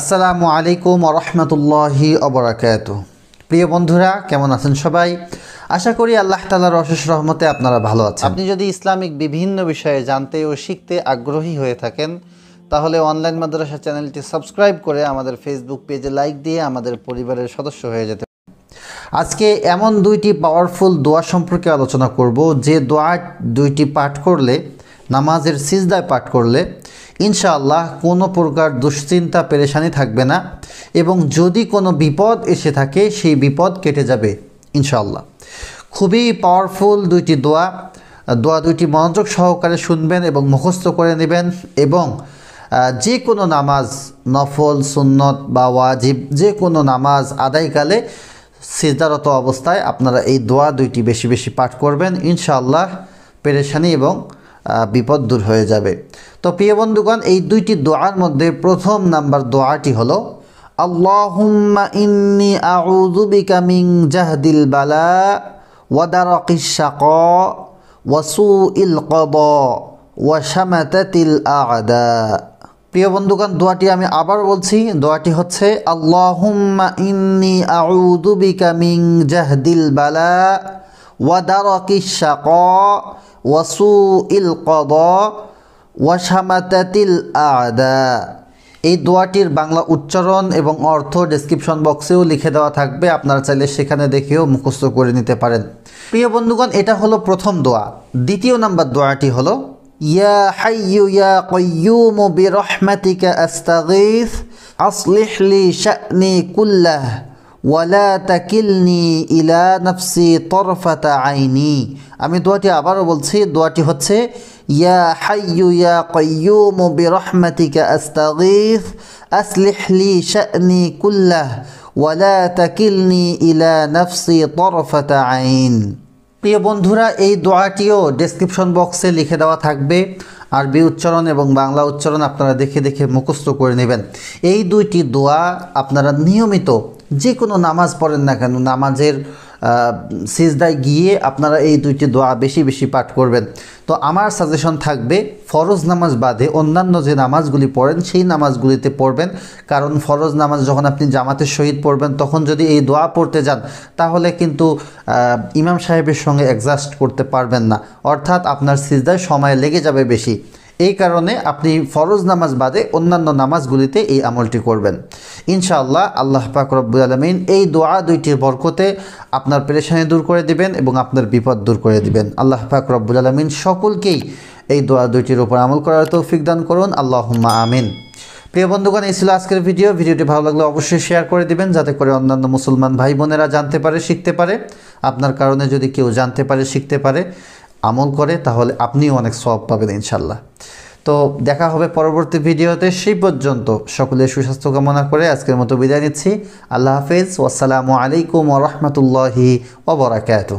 আসসালামু আলাইকুম রহমতুল্লাহি অবরাকাত প্রিয় বন্ধুরা কেমন আছেন সবাই আশা করি আল্লাহ তালার অশেষ রহমতে আপনারা ভালো আছেন আপনি যদি ইসলামিক বিভিন্ন বিষয়ে জানতে ও শিখতে আগ্রহী হয়ে থাকেন তাহলে অনলাইন মাদ্রাসা চ্যানেলটি সাবস্ক্রাইব করে আমাদের ফেসবুক পেজে লাইক দিয়ে আমাদের পরিবারের সদস্য হয়ে যেতে আজকে এমন দুইটি পাওয়ারফুল দোয়া সম্পর্কে আলোচনা করব যে দোয়া দুইটি পাঠ করলে নামাজের সিজদায় পাঠ করলে ইনশাআল্লাহ কোনো প্রকার দুশ্চিন্তা পেরেশানি থাকবে না এবং যদি কোনো বিপদ এসে থাকে সেই বিপদ কেটে যাবে ইনশাআল্লাহ খুবই পাওয়ারফুল দুইটি দোয়া দোয়া দুইটি মনোযোগ সহকারে শুনবেন এবং মুখস্থ করে নেবেন এবং যে কোনো নামাজ নফল সুন্নত বা ওয়াজিব যে কোনো নামাজ আদায়কালে সিজদারত অবস্থায় আপনারা এই দোয়া দুইটি বেশি বেশি পাঠ করবেন ইনশাআল্লাহ পেরেশানি এবং বিপদ দূর হয়ে যাবে তো প্রিয় বন্ধুগণ এই দুইটি দোয়ার মধ্যে প্রথম নাম্বার দোয়াটি হলো ইন্নি আ'দা প্রিয় বন্ধুগণ দোয়াটি আমি আবার বলছি দোয়াটি হচ্ছে আল্লাহ ইন্নি আউযু বিকা জাহদিল বালা ودرك الشقاء وسوء القضاء وشمتة الأعداء এই দোয়াটির বাংলা উচ্চারণ এবং অর্থ ডেসক্রিপশন বক্সেও লিখে দেওয়া থাকবে আপনারা চাইলে সেখানে দেখেও মুখস্থ করে নিতে পারেন প্রিয় বন্ধুগণ এটা হলো প্রথম দোয়া দ্বিতীয় নাম্বার দোয়াটি হলো ইয়া হাইয়ু ইয়া কয়্যুম বি আস্তাগীস আসলিহ লি শানি কুল্লাহ ওয়ালা তাকিলনি ইলা নফসি তরফাতা আইনি আমি দোয়াটি আবারও বলছি দোয়াটি হচ্ছে ইয়া হাইয়ু ইয়া কয়্যুম বিরহমাতিকা আস্তাগীফ আসলিহ লি শানি কুল্লাহ ওয়ালা তাকিলনি ইলা নফসি তরফাতা আইন প্রিয় বন্ধুরা এই দোয়াটিও ডেসক্রিপশন বক্সে লিখে দেওয়া থাকবে আরবি উচ্চারণ এবং বাংলা উচ্চারণ আপনারা দেখে দেখে মুখস্থ করে নেবেন এই দুইটি দোয়া আপনারা নিয়মিত যে কোনো নামাজ পড়েন না কেন নামাজের সিজদায় গিয়ে আপনারা এই দুইটি দোয়া বেশি বেশি পাঠ করবেন তো আমার সাজেশন থাকবে ফরজ নামাজ বাদে অন্যান্য যে নামাজগুলি পড়েন সেই নামাজগুলিতে পড়বেন কারণ ফরজ নামাজ যখন আপনি জামাতের সহিত পড়বেন তখন যদি এই দোয়া পড়তে যান তাহলে কিন্তু ইমাম সাহেবের সঙ্গে অ্যাডজাস্ট করতে পারবেন না অর্থাৎ আপনার সিজদায় সময় লেগে যাবে বেশি এই কারণে আপনি ফরজ নামাজ বাদে অন্যান্য নামাজগুলিতে এই আমলটি করবেন ইনশাআল্লাহ আল্লাহ পাক রব্বুল আলমিন এই দোয়া দুইটির বরকতে আপনার পেরেশানি দূর করে দিবেন এবং আপনার বিপদ দূর করে দিবেন আল্লাহ পাক রব্বুল আলমিন সকলকেই এই দোয়া দুইটির উপর আমল করার তৌফিক দান করুন আল্লাহ আমিন প্রিয় বন্ধুগণ এই ছিল আজকের ভিডিও ভিডিওটি ভালো লাগলে অবশ্যই শেয়ার করে দিবেন যাতে করে অন্যান্য মুসলমান ভাই বোনেরা জানতে পারে শিখতে পারে আপনার কারণে যদি কেউ জানতে পারে শিখতে পারে আমল করে তাহলে আপনিও অনেক সব পাবেন ইনশাল্লাহ তো দেখা হবে পরবর্তী ভিডিওতে সেই পর্যন্ত সকলের সুস্বাস্থ্য কামনা করে আজকের মতো বিদায় নিচ্ছি আল্লাহ হাফিজ ওয়াসালামু আলাইকুম রহমতুল্লাহি ওবরাকাত